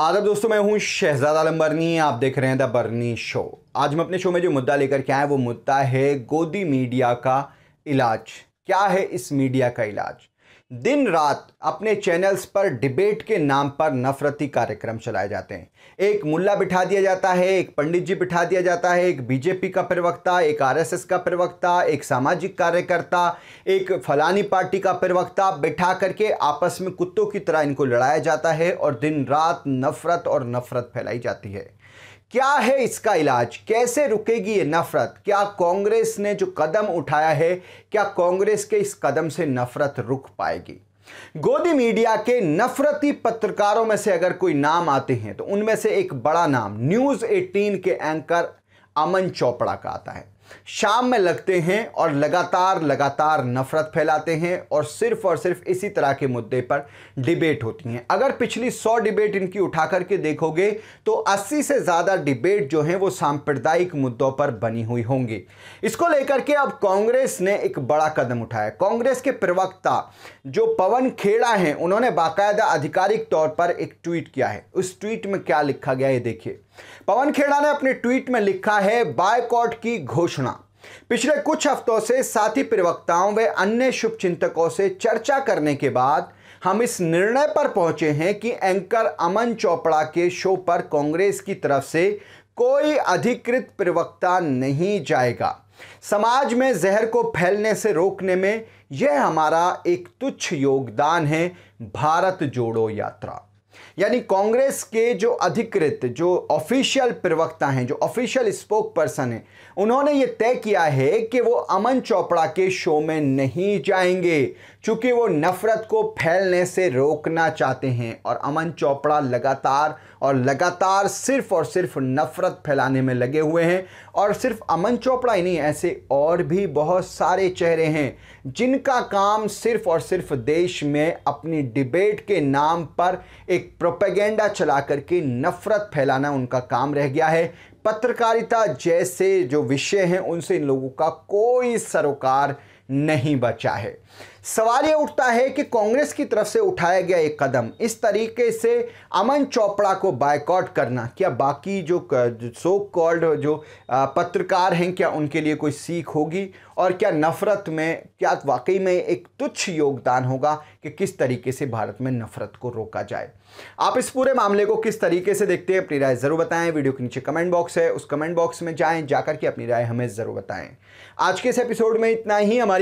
आदर दोस्तों मैं हूं शहजाद आलम बर्नी आप देख रहे हैं द बर्नी शो आज मैं अपने शो में जो मुद्दा लेकर के आए वो मुद्दा है गोदी मीडिया का इलाज क्या है इस मीडिया का इलाज दिन रात अपने चैनल्स पर डिबेट के नाम पर नफरती कार्यक्रम चलाए जाते हैं एक मुल्ला बिठा दिया जाता है एक पंडित जी बिठा दिया जाता है एक बीजेपी का प्रवक्ता एक आरएसएस का प्रवक्ता एक सामाजिक कार्यकर्ता एक फलानी पार्टी का प्रवक्ता बिठा करके आपस में कुत्तों की तरह इनको लड़ाया जाता है और दिन रात नफरत और नफरत फैलाई जाती है क्या है इसका इलाज कैसे रुकेगी ये नफरत क्या कांग्रेस ने जो कदम उठाया है क्या कांग्रेस के इस कदम से नफरत रुक पाएगी गोदी मीडिया के नफरती पत्रकारों में से अगर कोई नाम आते हैं तो उनमें से एक बड़ा नाम न्यूज़ 18 के एंकर अमन चोपड़ा का आता है शाम में लगते हैं और लगातार लगातार नफरत फैलाते हैं और सिर्फ और सिर्फ इसी तरह के मुद्दे पर डिबेट होती हैं अगर पिछली सौ डिबेट इनकी उठा करके देखोगे तो अस्सी से ज़्यादा डिबेट जो हैं वो सांप्रदायिक मुद्दों पर बनी हुई होंगी इसको लेकर के अब कांग्रेस ने एक बड़ा कदम उठाया कांग्रेस के प्रवक्ता जो पवन खेड़ा हैं उन्होंने बाकायदा आधिकारिक तौर पर एक ट्वीट किया है उस ट्वीट में क्या लिखा गया ये देखिए पवन खेड़ा ने अपने ट्वीट में लिखा है बायकॉट की घोषणा घोषणा पिछले कुछ हफ्तों से साथी प्रवक्ताओं व अन्य शुभचिंतकों से चर्चा करने के बाद हम इस निर्णय पर पहुंचे हैं कि एंकर अमन चोपड़ा के शो पर कांग्रेस की तरफ से कोई अधिकृत प्रवक्ता नहीं जाएगा समाज में जहर को फैलने से रोकने में यह हमारा एक तुच्छ योगदान है भारत जोड़ो यात्रा यानी कांग्रेस के जो अधिकृत जो ऑफिशियल प्रवक्ता हैं जो ऑफिशियल स्पोक पर्सन हैं उन्होंने ये तय किया है कि वो अमन चोपड़ा के शो में नहीं जाएंगे क्योंकि वो नफ़रत को फैलने से रोकना चाहते हैं और अमन चोपड़ा लगातार और लगातार सिर्फ और सिर्फ नफ़रत फैलाने में लगे हुए हैं और सिर्फ अमन चोपड़ा ही नहीं ऐसे और भी बहुत सारे चेहरे हैं जिनका काम सिर्फ और सिर्फ देश में अपनी डिबेट के नाम पर एक एक प्रोपेगेंडा चला करके नफ़रत फैलाना उनका काम रह गया है पत्रकारिता जैसे जो विषय हैं उनसे इन लोगों का कोई सरोकार नहीं बचा है सवाल यह उठता है कि कांग्रेस की तरफ से उठाया गया एक कदम इस तरीके से अमन चोपड़ा को बायकॉट करना क्या बाकी जो सो कॉल्ड जो पत्रकार हैं क्या उनके लिए कोई सीख होगी और क्या नफ़रत में क्या वाकई में एक तुच्छ योगदान होगा कि किस तरीके से भारत में नफ़रत को रोका जाए आप इस पूरे मामले को किस तरीके से देखते हैं अपनी राय ज़रूर बताएं वीडियो के नीचे कमेंट बॉक्स है उस कमेंट बॉक्स में जाए जाकर के अपनी राय हमें ज़रूर बताएं आज के इस एपिसोड में इतना ही हमारी